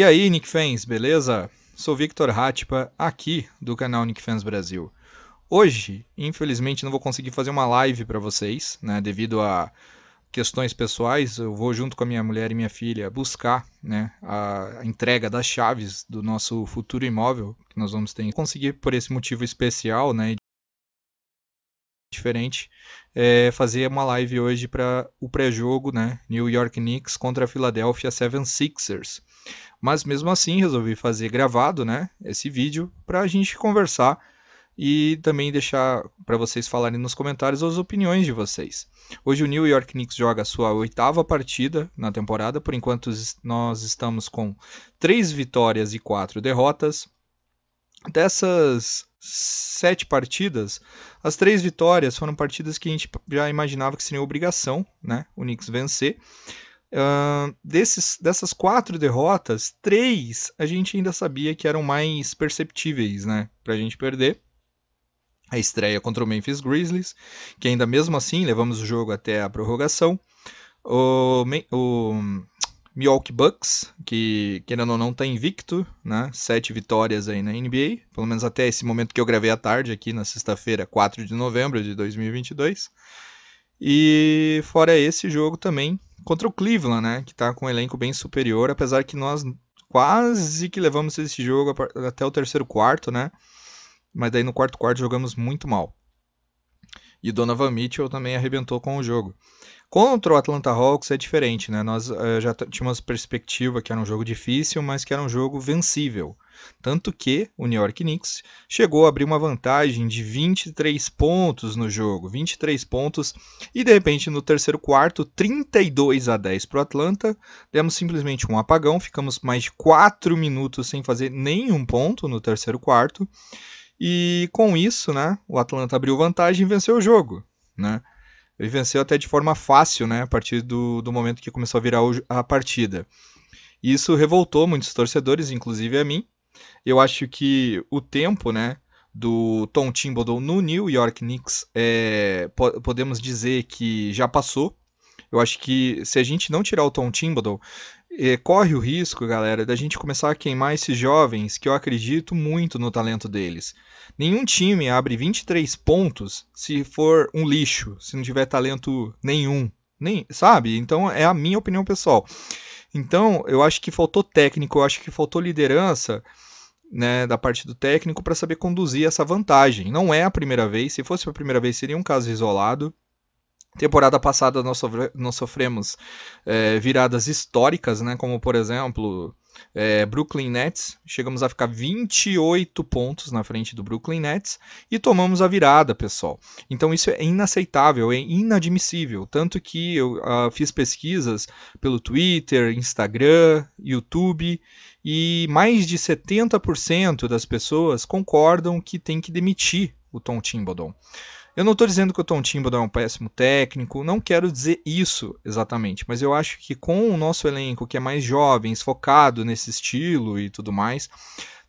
E aí, Nick Fans, beleza? Sou Victor Ratipa, aqui do canal Nick Fans Brasil. Hoje, infelizmente, não vou conseguir fazer uma live para vocês, né, devido a questões pessoais. Eu vou junto com a minha mulher e minha filha buscar, né, a entrega das chaves do nosso futuro imóvel que nós vamos ter. Conseguir por esse motivo especial, né, diferente, é fazer uma live hoje para o pré-jogo, né, New York Knicks contra a Philadelphia 76ers. Mas mesmo assim, resolvi fazer gravado, né, esse vídeo para a gente conversar e também deixar para vocês falarem nos comentários as opiniões de vocês. Hoje o New York Knicks joga a sua oitava partida na temporada, por enquanto nós estamos com três vitórias e quatro derrotas. Dessas sete partidas, as três vitórias foram partidas que a gente já imaginava que seria obrigação, né? O Knicks vencer. Uh, desses, dessas quatro derrotas, três a gente ainda sabia que eram mais perceptíveis, né? Pra gente perder. A estreia contra o Memphis Grizzlies, que ainda mesmo assim levamos o jogo até a prorrogação. O, o Milwaukee Bucks, que querendo ou não tá invicto, né? Sete vitórias aí na NBA, pelo menos até esse momento que eu gravei à tarde aqui na sexta-feira, 4 de novembro de 2022. E fora esse jogo também, contra o Cleveland, né? Que tá com um elenco bem superior, apesar que nós quase que levamos esse jogo até o terceiro quarto, né? Mas daí no quarto quarto jogamos muito mal. E Donovan Mitchell também arrebentou com o jogo. Contra o Atlanta Hawks é diferente, né? Nós uh, já tínhamos perspectiva que era um jogo difícil, mas que era um jogo vencível tanto que o New York Knicks chegou a abrir uma vantagem de 23 pontos no jogo, 23 pontos, e de repente no terceiro quarto, 32 a 10 para o Atlanta, demos simplesmente um apagão, ficamos mais de 4 minutos sem fazer nenhum ponto no terceiro quarto, e com isso, né, o Atlanta abriu vantagem e venceu o jogo, né? Ele venceu até de forma fácil, né? A partir do, do momento que começou a virar a partida. Isso revoltou muitos torcedores, inclusive a mim, eu acho que o tempo, né, do Tom Thibodeau no New York Knicks, é, po podemos dizer que já passou. Eu acho que se a gente não tirar o Tom Thibodeau, é, corre o risco, galera, da gente começar a queimar esses jovens que eu acredito muito no talento deles. Nenhum time abre 23 pontos se for um lixo, se não tiver talento nenhum. Nem, sabe? Então é a minha opinião pessoal. Então, eu acho que faltou técnico, eu acho que faltou liderança né, da parte do técnico para saber conduzir essa vantagem. Não é a primeira vez, se fosse a primeira vez seria um caso isolado. Temporada passada nós, sofre, nós sofremos é, viradas históricas, né, como por exemplo é, Brooklyn Nets, chegamos a ficar 28 pontos na frente do Brooklyn Nets e tomamos a virada, pessoal. Então isso é inaceitável, é inadmissível. Tanto que eu uh, fiz pesquisas pelo Twitter, Instagram, YouTube e mais de 70% das pessoas concordam que tem que demitir o Tom Timbodon. Eu não estou dizendo que o Tom Thibodeau é um péssimo técnico, não quero dizer isso exatamente, mas eu acho que com o nosso elenco, que é mais jovem, focado nesse estilo e tudo mais,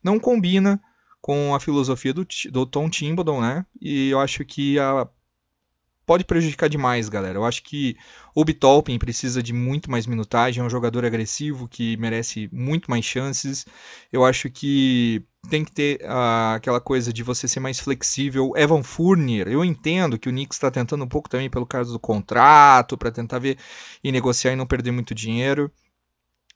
não combina com a filosofia do, do Tom Thibodeau, né? E eu acho que a pode prejudicar demais, galera. Eu acho que o Bitolpin precisa de muito mais minutagem, é um jogador agressivo que merece muito mais chances. Eu acho que tem que ter uh, aquela coisa de você ser mais flexível. Evan Furnier, eu entendo que o Knicks está tentando um pouco também pelo caso do contrato, para tentar ver e negociar e não perder muito dinheiro.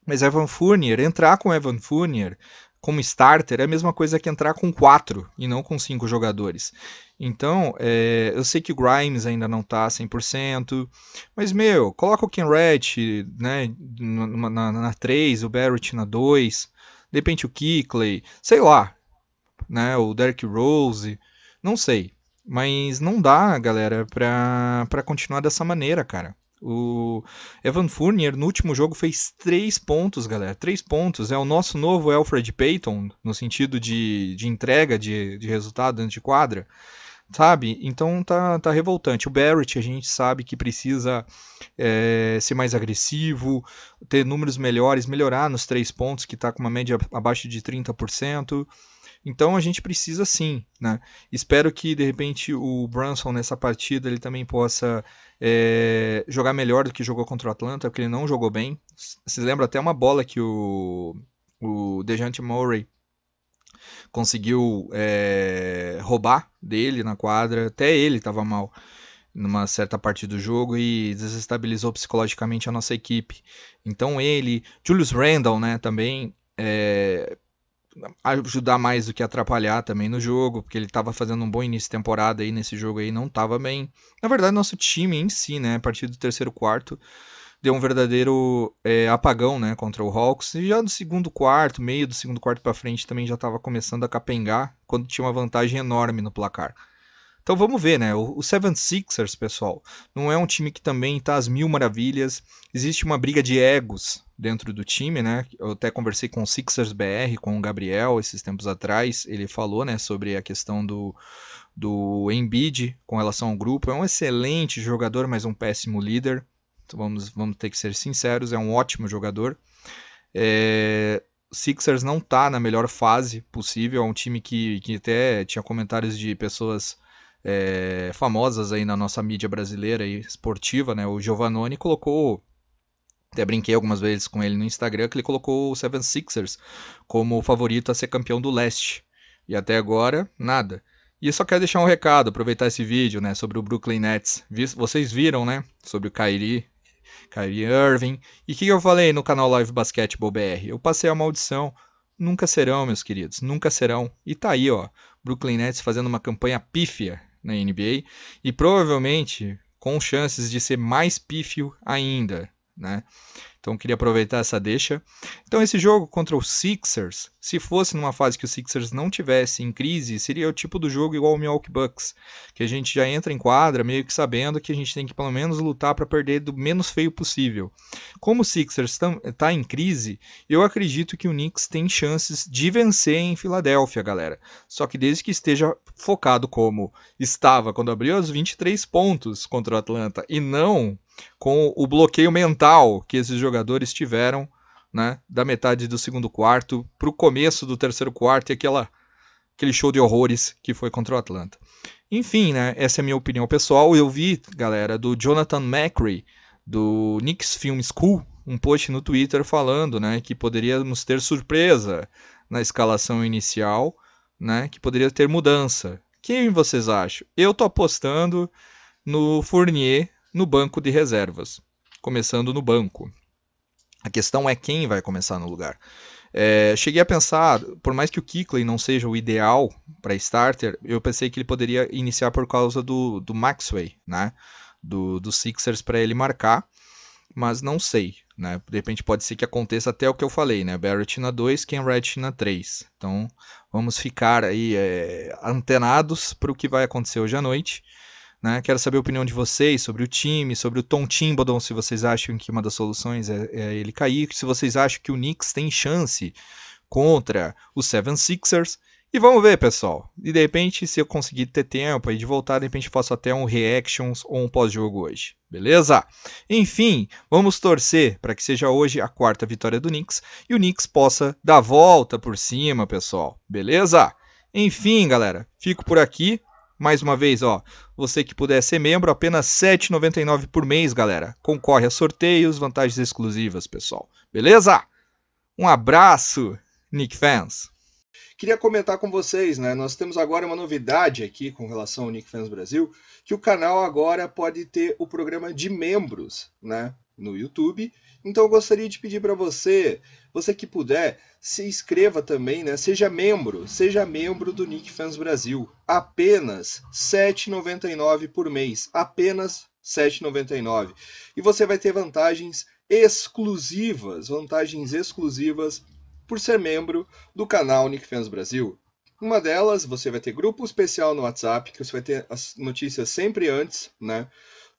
Mas Evan Furnier, entrar com Evan Furnier como starter é a mesma coisa que entrar com quatro e não com cinco jogadores. Então, é, eu sei que o Grimes ainda não tá 100%, mas, meu, coloca o Kenred né, na, 3, o Barrett na 2, de repente o Kikley, sei lá, né, o Derrick Rose, não sei. Mas não dá, galera, pra, pra continuar dessa maneira, cara. O Evan Furnier no último jogo fez três pontos, galera. Três pontos. É o nosso novo Alfred Payton, no sentido de, de entrega de, de resultado dentro de quadra sabe? Então tá, tá revoltante. O Barrett a gente sabe que precisa é, ser mais agressivo, ter números melhores, melhorar nos três pontos, que está com uma média abaixo de 30%. Então a gente precisa sim, né? Espero que de repente o Brunson nessa partida ele também possa é, jogar melhor do que jogou contra o Atlanta, porque ele não jogou bem. Se lembra até uma bola que o, o Dejante Murray conseguiu é, roubar dele na quadra. Até ele estava mal numa certa parte do jogo e desestabilizou psicologicamente a nossa equipe. Então ele, Julius Randall né, também é, ajudar mais do que atrapalhar também no jogo, porque ele estava fazendo um bom início de temporada aí nesse jogo aí, não estava bem. Na verdade, nosso time em si, né, a partir do terceiro quarto, deu um verdadeiro é, apagão né, contra o Hawks. E já no segundo quarto, meio do segundo quarto para frente, também já estava começando a capengar, quando tinha uma vantagem enorme no placar. Então vamos ver, né? O, o 76ers, pessoal, não é um time que também está às mil maravilhas. Existe uma briga de egos dentro do time, né? Eu até conversei com o Sixers BR, com o Gabriel, esses tempos atrás. Ele falou, né, sobre a questão do, do Embiid com relação ao grupo. É um excelente jogador, mas um péssimo líder. Então, vamos, vamos ter que ser sinceros, é um ótimo jogador. É, Sixers não está na melhor fase possível, é um time que, que até tinha comentários de pessoas é, famosas aí na nossa mídia brasileira e esportiva, né? O Giovannone colocou, até brinquei algumas vezes com ele no Instagram, que ele colocou o Seven Sixers como favorito a ser campeão do leste. E até agora, nada. E só quero deixar um recado, aproveitar esse vídeo, né, sobre o Brooklyn Nets. Vocês viram, né, sobre o Kyrie Kyrie Irving. E o que, que eu falei no canal Live Basquetebol BR? Eu passei a maldição. Nunca serão, meus queridos, nunca serão. E tá aí, ó, Brooklyn Nets fazendo uma campanha pífia na NBA e provavelmente com chances de ser mais pífio ainda, né? Então queria aproveitar essa deixa. Então esse jogo contra o Sixers, se fosse numa fase que o Sixers não tivesse em crise, seria o tipo do jogo igual ao Milwaukee Bucks, que a gente já entra em quadra meio que sabendo que a gente tem que pelo menos lutar para perder do menos feio possível. Como o Sixers está em crise, eu acredito que o Knicks tem chances de vencer em Filadélfia, galera. Só que desde que esteja focado como estava quando abriu os 23 pontos contra o Atlanta e não com o bloqueio mental que esses jogadores jogadores tiveram, né, da metade do segundo quarto para o começo do terceiro quarto e aquela, aquele show de horrores que foi contra o Atlanta. Enfim, né, essa é a minha opinião pessoal. Eu vi, galera, do Jonathan McRae, do Knicks Film School, um post no Twitter falando né, que poderíamos ter surpresa na escalação inicial, né, que poderia ter mudança. Quem vocês acham? Eu tô apostando no Fournier no banco de reservas, começando no banco. A questão é quem vai começar no lugar. É, cheguei a pensar, por mais que o Kickley não seja o ideal para starter, eu pensei que ele poderia iniciar por causa do, do Maxway, né? Do, do Sixers para ele marcar, mas não sei, né? De repente pode ser que aconteça até o que eu falei, né? Barrett na 2, Ken Red na 3. Então vamos ficar aí é, antenados para o que vai acontecer hoje à noite. Né? Quero saber a opinião de vocês sobre o time, sobre o Tom Timbodon, se vocês acham que uma das soluções é, é ele cair, se vocês acham que o Knicks tem chance contra os Seven Sixers. E vamos ver, pessoal. E de repente, se eu conseguir ter tempo aí de voltar, de repente faço até um reactions ou um pós-jogo hoje. Beleza? Enfim, vamos torcer para que seja hoje a quarta vitória do Knicks e o Knicks possa dar volta por cima, pessoal. Beleza? Enfim, galera, fico por aqui. Mais uma vez, ó, você que puder ser membro, apenas R$ 7,99 por mês, galera. Concorre a sorteios, vantagens exclusivas, pessoal. Beleza? Um abraço, Nick Fans! Queria comentar com vocês, né? Nós temos agora uma novidade aqui com relação ao Nick Fans Brasil, que o canal agora pode ter o programa de membros, né? No YouTube. Então eu gostaria de pedir para você você que puder, se inscreva também, né? Seja membro, seja membro do Nick Fans Brasil. Apenas R$ 7,99 por mês. Apenas R$ 7,99. E você vai ter vantagens exclusivas, vantagens exclusivas por ser membro do canal Nick Fans Brasil. Uma delas, você vai ter grupo especial no WhatsApp, que você vai ter as notícias sempre antes, né?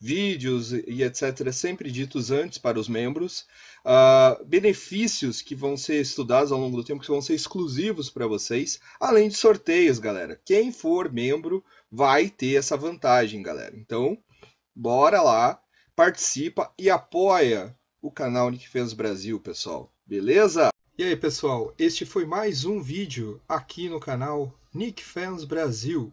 vídeos e etc., sempre ditos antes para os membros, uh, benefícios que vão ser estudados ao longo do tempo, que vão ser exclusivos para vocês, além de sorteios, galera. Quem for membro vai ter essa vantagem, galera. Então, bora lá, participa e apoia o canal Nick Fans Brasil, pessoal. Beleza? E aí, pessoal, este foi mais um vídeo aqui no canal Nick Fans Brasil.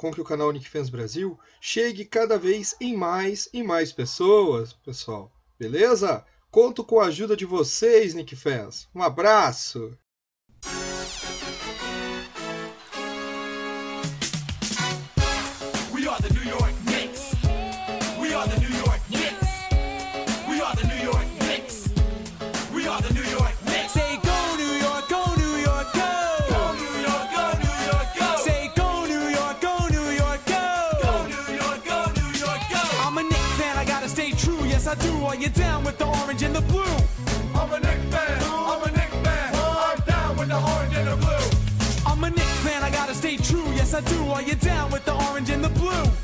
com que o canal Nickfans Brasil chegue cada vez em mais e mais pessoas, pessoal. Beleza? Conto com a ajuda de vocês, Nickfans. Um abraço! the blue. I'm a Nick fan, I'm a Nick fan. I'm down with the orange and the blue. I'm a Nick fan, I gotta stay true. Yes, I do. Are you down with the orange and the blue?